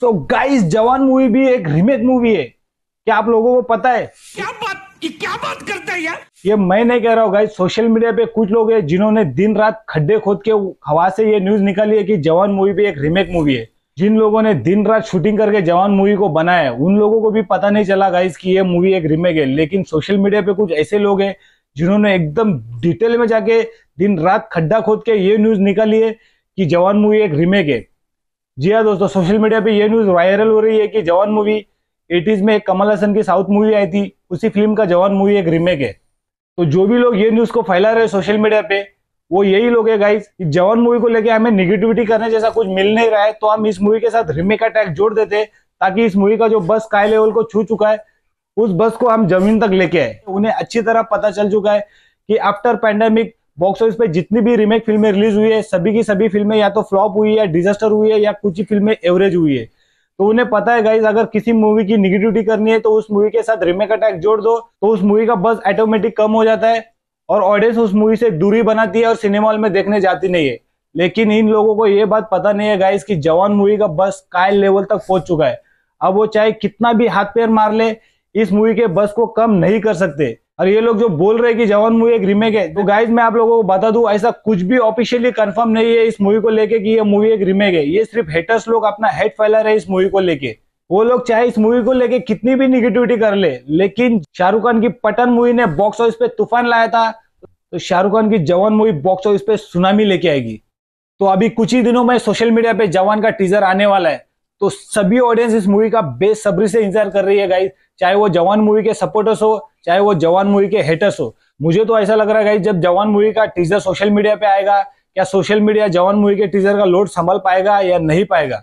so guys जवान movie भी एक रिमेक मूवी है क्या आप लोगों को पता है क्या बात ये क्या बात करते हैं यार ये मैं नहीं कह रहा हूँ गाइस सोशल मीडिया पे कुछ लोग हैं जिन्होंने दिन रात खड्डे खोद के हवा से ये न्यूज निकाली है कि जवान मूवी भी एक रिमेक मूवी है जिन लोगों ने दिन रात शूटिंग करके जवान मूवी को बनाया है उन लोगों को भी पता नहीं चला गाइस कि ये मूवी एक रिमेक है लेकिन सोशल मीडिया पे कुछ ऐसे लोग हैं जिन्होंने एकदम डिटेल में जाके दिन रात खड्डा खोद के ये न्यूज निकाली है कि जवान मूवी एक रिमेक है जी हाँ दोस्तों सोशल मीडिया पे ये न्यूज वायरल हो रही है कि जवान मूवी एटीज में कमल हसन की साउथ मूवी आई थी उसी फिल्म का जवान मूवी एक रिमेक है तो जो भी लोग ये न्यूज को फैला रहे सोशल मीडिया पे वो यही लोग है गाइज जवान मूवी को लेके हमें निगेटिविटी करने जैसा कुछ मिल नहीं रहा है तो हम इस मूवी के साथ रिमेक का टैग जोड़ देते ताकि इस मूवी का जो बस काय लेवल को छू चुका है उस बस को हम जमीन तक लेके आए उन्हें अच्छी तरह पता चल चुका है कि आफ्टर पैंडेमिक बॉक्स ऑफिस पे जितनी भी रिमेक फिल्में रिलीज हुई है सभी की सभी फिल्में या तो फ्लॉप हुई है डिजास्टर हुई है या कुछ ही फिल्में एवरेज हुई है तो उन्हें पता है गाइज अगर किसी मूवी की निगेटिविटी करनी है तो उस मूवी के साथ रिमेक अटैक जोड़ दो तो उस मूवी का बस ऑटोमेटिक कम हो जाता है और ऑडियंस उस मूवी से दूरी बनाती है और सिनेमा हॉल में देखने जाती नहीं है लेकिन इन लोगों को ये बात पता नहीं है गाइज कि जवान मूवी का बस कायल लेवल तक पहुंच चुका है अब वो चाहे कितना भी हाथ पैर मार ले इस मूवी के बस को कम नहीं कर सकते और ये लोग जो बोल रहे हैं कि जवान मूवी एक रीमेक है तो गाइज मैं आप लोगों को बता दूं ऐसा कुछ भी ऑफिशियली कंफर्म नहीं है इस मूवी को लेके कि ये मूवी एक रीमेक है ये सिर्फ हेटर्स लोग अपना हेड फैला रहे इस मूवी को लेके वो लोग चाहे इस मूवी को लेके कितनी भी निगेटिविटी कर ले, लेकिन शाहरुख खान की पटन मूवी ने बॉक्स ऑफिस पे तूफान लाया था तो शाहरुख खान की जवान मूवी बॉक्स ऑफिस पे सुनामी लेके आएगी तो अभी कुछ ही दिनों में सोशल मीडिया पे जवान का टीजर आने वाला है तो सभी ऑडियंस इस मूवी का बेसब्री से इंतजार कर रही है गाइज चाहे वो जवान मूवी के सपोर्टर्स हो चाहे वो जवान मूवी के हेटर्स हो मुझे तो ऐसा लग रहा है गाइज जब जवान मूवी का टीजर सोशल मीडिया पे आएगा क्या सोशल मीडिया जवान मूवी के टीजर का लोड संभाल पाएगा या नहीं पाएगा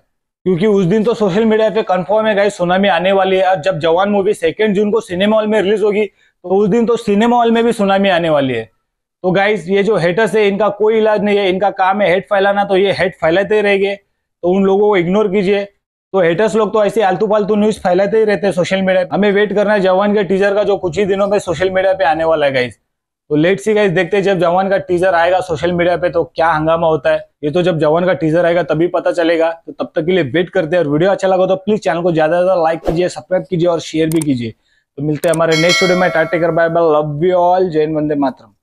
क्योंकि उस दिन तो सोशल मीडिया पे कंफर्म है गाइज सुनामी आने वाली है और जब जवान मूवी सेकेंड जून को सिनेमा हॉल में रिलीज होगी तो उस दिन तो सिनेमा हॉल में भी सुनामी आने वाली है तो गाइज ये जो हेटर्स है इनका कोई इलाज नहीं है इनका काम है हेड फैलाना तो ये हेड फैलाते रहेंगे तो उन लोगों को इग्नोर कीजिए तो हेटर्स लोग तो ऐसे आलतू फालतू न्यूज फैलाते ही रहते हैं सोशल मीडिया हमें वेट करना है जवान के टीजर का जो कुछ ही दिनों में सोशल मीडिया पे आने वाला है गाइज तो लेट सी गाइज देखते हैं जब जवान का टीजर आएगा सोशल मीडिया पे तो क्या हंगामा होता है ये तो जब जवान का टीजर आएगा तभी पता चलेगा तो तब तक के लिए वेट करते हैं और वीडियो अच्छा लगा तो प्लीज चैनल को ज्यादा ज्यादा लाइक कीजिए सब्सक्राइब कीजिए और शेयर भी कीजिए तो मिलते हैं हमारे नेक्स्ट वीडियो में टाटेकर bye bye love you all जैन वंदे मातरम